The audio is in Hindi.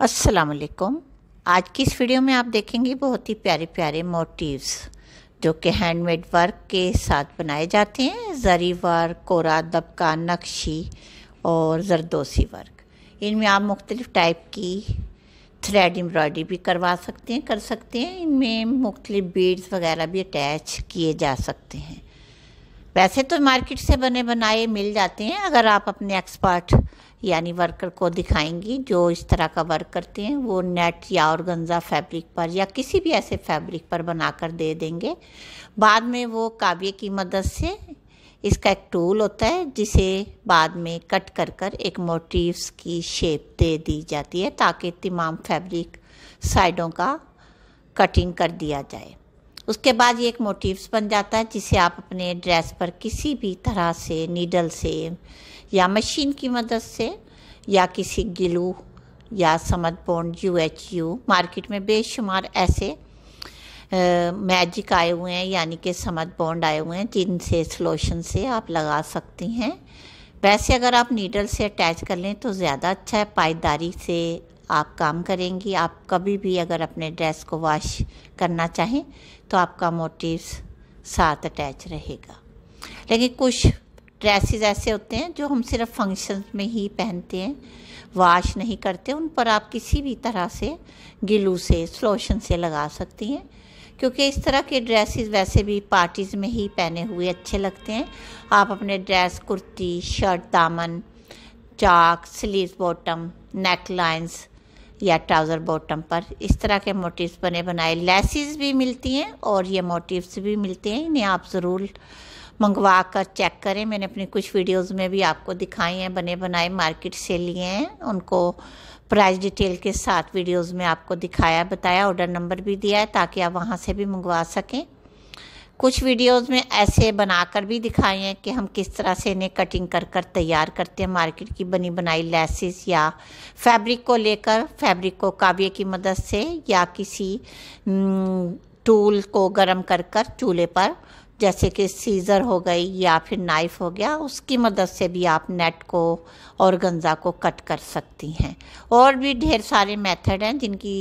अस्सलाम वालेकुम आज की इस वीडियो में आप देखेंगे बहुत ही प्यारे प्यारे मोटिव्स जो कि हैंडमेड वर्क के साथ बनाए जाते हैं जरी वर्क कोरा दबका नक्शी और जरदोसी वर्क इनमें आप मुख्तलिफ़ टाइप की थ्रेड एम्ब्रॉयडरी भी करवा सकते हैं कर सकते हैं इनमें मुख्तलिफ़ बीड्स वगैरह भी अटैच किए जा सकते हैं वैसे तो मार्केट से बने बनाए मिल जाते हैं अगर आप अपने एक्सपर्ट यानी वर्कर को दिखाएंगी जो इस तरह का वर्क करते हैं वो नेट या और गंजा फैब्रिक पर या किसी भी ऐसे फैब्रिक पर बनाकर दे देंगे बाद में वो काव्य की मदद से इसका एक टूल होता है जिसे बाद में कट कर कर एक मोटिवस की शेप दे दी जाती है ताकि तमाम फैब्रिक साइडों का कटिंग कर दिया जाए उसके बाद ये एक मोटिव्स बन जाता है जिसे आप अपने ड्रेस पर किसी भी तरह से नीडल से या मशीन की मदद से या किसी गिलू या समद बोन्ड यू एच यू मार्केट में बेशुमार ऐसे मैजिक आए हुए हैं यानी कि समद बॉन्ड आए हुए हैं जिनसे स्लोशन से आप लगा सकती हैं वैसे अगर आप नीडल से अटैच कर लें तो ज़्यादा अच्छा है पायदारी से आप काम करेंगी आप कभी भी अगर अपने ड्रेस को वॉश करना चाहें तो आपका मोटिवस साथ अटैच रहेगा लेकिन कुछ ड्रेसेस ऐसे होते हैं जो हम सिर्फ फंक्शन में ही पहनते हैं वॉश नहीं करते उन पर आप किसी भी तरह से गिलू से स्लोशन से लगा सकती हैं क्योंकि इस तरह के ड्रेसेस वैसे भी पार्टीज़ में ही पहने हुए अच्छे लगते हैं आप अपने ड्रेस कुर्ती शर्ट दामन चाक स्लीव बॉटम नेक लाइन्स या ट्राउज़र बॉटम पर इस तरह के मोटिव्स बने बनाए लेसिस भी मिलती हैं और ये मोटिव्स भी मिलते हैं इन्हें आप ज़रूर मंगवा कर चेक करें मैंने अपनी कुछ वीडियोस में भी आपको दिखाई हैं बने बनाए मार्केट से लिए हैं उनको प्राइस डिटेल के साथ वीडियोस में आपको दिखाया बताया ऑर्डर नंबर भी दिया है ताकि आप वहाँ से भी मंगवा सकें कुछ वीडियोस में ऐसे बनाकर भी दिखाए हैं कि हम किस तरह से इन्हें कटिंग कर कर तैयार करते हैं मार्केट की बनी बनाई लेसिस या फैब्रिक को लेकर फैब्रिक को काव्य की मदद से या किसी टूल हम्म, को गर्म कर कर चूल्हे पर जैसे कि सीज़र हो गई या फिर नाइफ़ हो गया उसकी मदद से भी आप नेट को और गंजा को कट कर सकती हैं और भी ढेर सारे मेथड हैं जिनकी